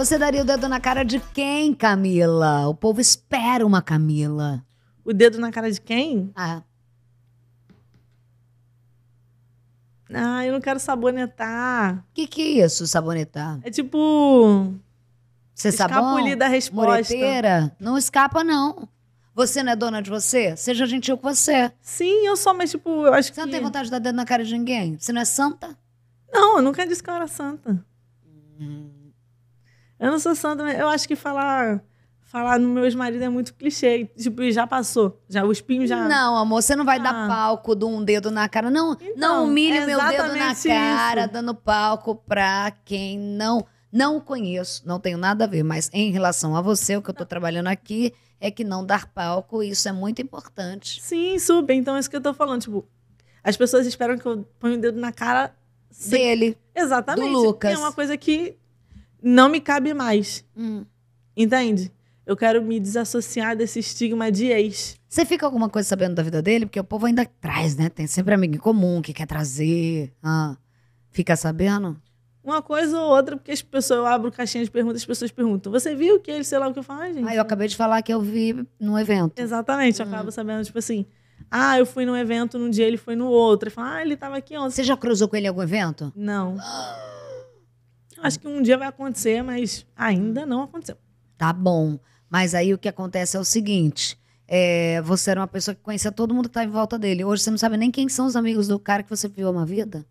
Você daria o dedo na cara de quem, Camila? O povo espera uma Camila. O dedo na cara de quem? Ah. Ah, eu não quero sabonetar. Que que é isso, sabonetar? É tipo. Você sabe? da resposta. Moreteira? Não escapa, não. Você não é dona de você? Seja gentil com você. Sim, eu sou, mas tipo, eu acho você que. Você não tem vontade de dar dedo na cara de ninguém? Você não é santa? Não, eu nunca disse que eu era santa. Hum. Eu não sou santa, mas eu acho que falar falar no meu ex-marido é muito clichê. Tipo, já passou. Já, o espinho já. Não, amor, você não vai ah. dar palco de um dedo na cara. Não, então, não humilhe é meu dedo na cara, dando palco pra quem não. Não conheço, não tenho nada a ver, mas em relação a você, o que eu tô trabalhando aqui é que não dar palco, isso é muito importante. Sim, super. Então é isso que eu tô falando. Tipo, as pessoas esperam que eu ponha o dedo na cara dele. Exatamente. Do Lucas. É uma coisa que não me cabe mais. Hum. Entende? Eu quero me desassociar desse estigma de ex. Você fica alguma coisa sabendo da vida dele? Porque o povo ainda traz, né? Tem sempre amigo em comum que quer trazer. Ah, fica sabendo? Uma coisa ou outra, porque as pessoas, eu abro caixinha de perguntas, as pessoas perguntam: você viu o que ele, sei lá o que eu falo, ah, gente. Ah, eu acabei de falar que eu vi num evento. Exatamente, eu ah. acabo sabendo, tipo assim, ah, eu fui num evento num dia, ele foi no outro. Ele fala, ah, ele tava aqui ontem. Você já cruzou com ele em algum evento? Não. Ah. Acho que um dia vai acontecer, mas ainda não aconteceu. Tá bom. Mas aí o que acontece é o seguinte: é, você era uma pessoa que conhecia todo mundo que estava tá em volta dele. Hoje você não sabe nem quem são os amigos do cara que você viveu uma vida?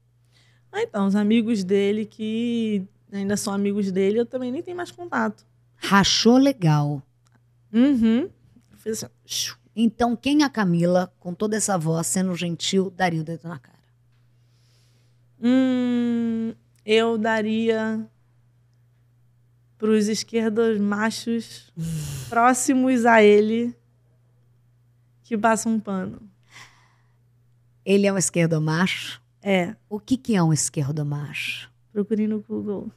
Ah, então, os amigos dele que ainda são amigos dele, eu também nem tenho mais contato. Rachou legal. Uhum. Assim. Então, quem é a Camila, com toda essa voz, sendo gentil, daria o dedo na cara? eu daria para os esquerdos machos próximos a ele que passam um pano. Ele é um esquerdo macho? É. O que, que é um esquerdo macho? Procurei no Google.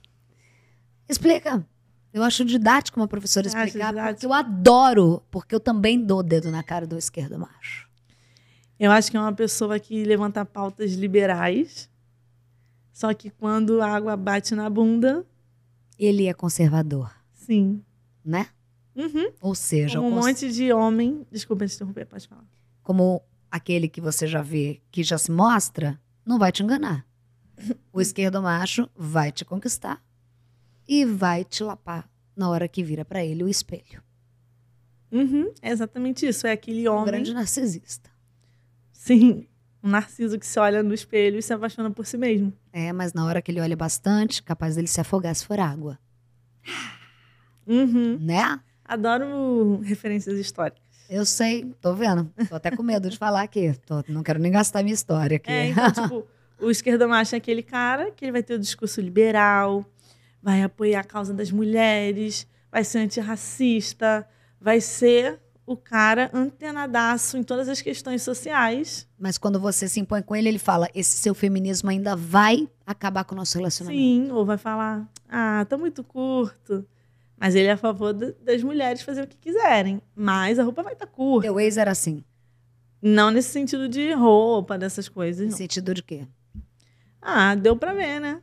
Explica. Eu acho didático uma professora explicar, porque eu adoro, porque eu também dou o dedo na cara do esquerdo macho. Eu acho que é uma pessoa que levanta pautas liberais, só que quando a água bate na bunda. Ele é conservador. Sim. Né? Uhum. Ou seja, Como um cons... monte de homem. Desculpa te interromper, pode falar. Como aquele que você já vê, que já se mostra, não vai te enganar. O esquerdo macho vai te conquistar e vai te lapar na hora que vira para ele o espelho. Uhum, é exatamente isso. É aquele homem. Um grande narcisista. Sim, um narciso que se olha no espelho e se apaixona por si mesmo. É, mas na hora que ele olha bastante, capaz dele se afogar se for água. Uhum. Né? Adoro referências históricas. Eu sei, tô vendo. Tô até com medo de falar aqui. Tô, não quero nem gastar minha história aqui. É, então, tipo, o esquerdo macho é aquele cara que ele vai ter o discurso liberal, vai apoiar a causa das mulheres, vai ser antirracista, vai ser o cara antenadaço em todas as questões sociais. Mas quando você se impõe com ele, ele fala: esse seu feminismo ainda vai acabar com o nosso relacionamento. Sim, ou vai falar: ah, tá muito curto. Mas ele é a favor de, das mulheres fazerem o que quiserem. Mas a roupa vai estar tá curta. Teu ex era assim? Não nesse sentido de roupa, dessas coisas. No sentido de quê? Ah, deu pra ver, né?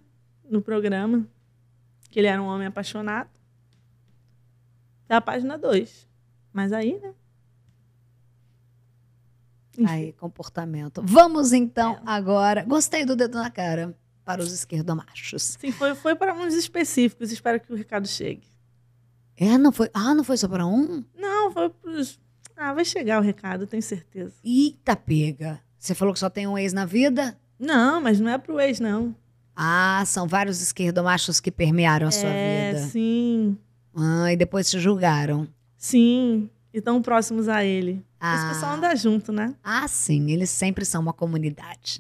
No programa. Que ele era um homem apaixonado. Da tá página 2. Mas aí, né? Aí, comportamento. Vamos então é. agora. Gostei do dedo na cara para os esquerdomachos. Sim, foi, foi para uns específicos. Espero que o recado chegue. É, não foi. Ah, não foi só para um? Não, foi para os. Ah, vai chegar o recado, tenho certeza. Eita, pega. Você falou que só tem um ex na vida? Não, mas não é para o ex, não. Ah, são vários esquerdomachos que permearam a é, sua vida. Sim. Ah, e depois se julgaram. Sim e tão próximos a ele. Ah. Esse pessoal anda junto, né? Ah, sim, eles sempre são uma comunidade.